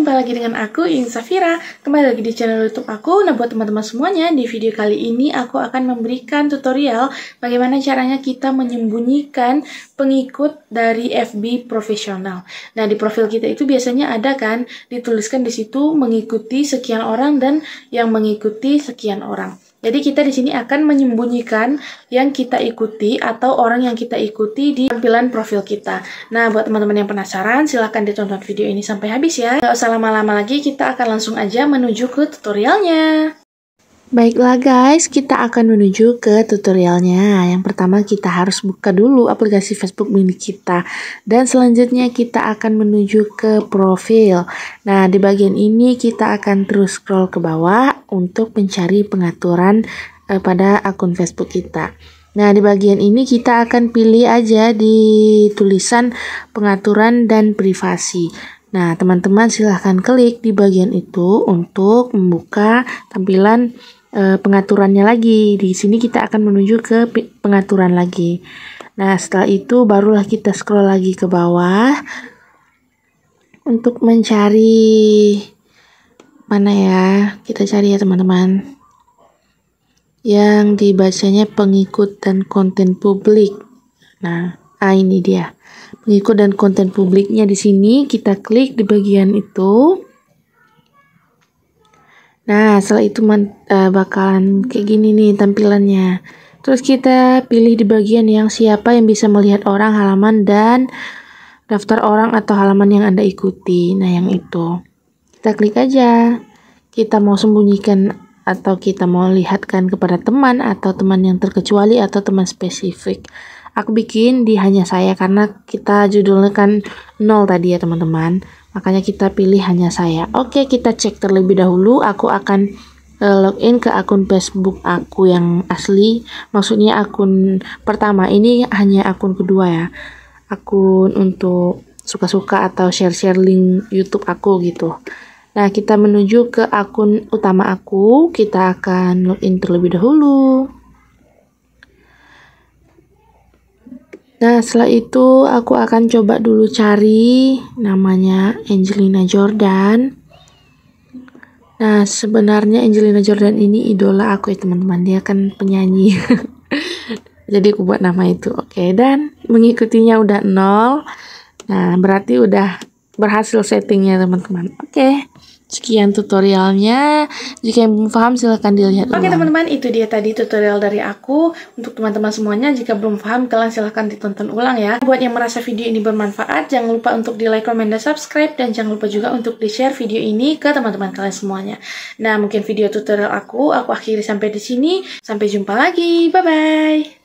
jumpa lagi dengan aku, In Safira. Kembali lagi di channel YouTube aku. Nah, buat teman-teman semuanya, di video kali ini aku akan memberikan tutorial bagaimana caranya kita menyembunyikan pengikut dari FB profesional. Nah, di profil kita itu biasanya ada kan, dituliskan di situ mengikuti sekian orang dan yang mengikuti sekian orang. Jadi kita di sini akan menyembunyikan yang kita ikuti atau orang yang kita ikuti di tampilan profil kita. Nah, buat teman-teman yang penasaran, silahkan ditonton video ini sampai habis ya. Gak usah lama-lama lagi, kita akan langsung aja menuju ke tutorialnya. Baiklah guys, kita akan menuju ke tutorialnya. Yang pertama kita harus buka dulu aplikasi Facebook milik kita. Dan selanjutnya kita akan menuju ke profil. Nah, di bagian ini kita akan terus scroll ke bawah untuk mencari pengaturan uh, pada akun Facebook kita. Nah, di bagian ini kita akan pilih aja di tulisan pengaturan dan privasi. Nah, teman-teman silahkan klik di bagian itu untuk membuka tampilan e, pengaturannya lagi. Di sini kita akan menuju ke pengaturan lagi. Nah, setelah itu barulah kita scroll lagi ke bawah untuk mencari Mana ya? Kita cari ya teman-teman. Yang dibacanya pengikut dan konten publik. Nah, ah ini dia. Pengikut dan konten publiknya di sini kita klik di bagian itu. Nah, setelah itu man, uh, bakalan kayak gini nih tampilannya. Terus kita pilih di bagian yang siapa yang bisa melihat orang, halaman, dan daftar orang atau halaman yang Anda ikuti. Nah, yang itu. Kita klik aja. Kita mau sembunyikan atau kita mau lihatkan kepada teman atau teman yang terkecuali atau teman spesifik. Aku bikin di hanya saya karena kita judulnya kan nol tadi ya teman-teman. Makanya kita pilih hanya saya. Oke, kita cek terlebih dahulu. Aku akan eh, login ke akun Facebook aku yang asli. Maksudnya akun pertama. Ini hanya akun kedua ya. Akun untuk suka-suka atau share-share link YouTube aku gitu. Nah, kita menuju ke akun utama aku. Kita akan login terlebih dahulu. Nah, setelah itu aku akan coba dulu cari namanya Angelina Jordan. Nah, sebenarnya Angelina Jordan ini idola aku ya teman-teman. Dia kan penyanyi. Jadi aku buat nama itu. Oke, dan mengikutinya udah nol. Nah, berarti udah berhasil settingnya teman-teman. Oke. Okay. Sekian tutorialnya. Jika yang belum paham silahkan dilihat Oke okay, teman-teman, itu dia tadi tutorial dari aku. Untuk teman-teman semuanya, jika belum paham kalian silahkan ditonton ulang ya. Buat yang merasa video ini bermanfaat, jangan lupa untuk di like, comment, dan subscribe. Dan jangan lupa juga untuk di-share video ini ke teman-teman kalian semuanya. Nah, mungkin video tutorial aku, aku akhiri sampai di sini. Sampai jumpa lagi. Bye-bye.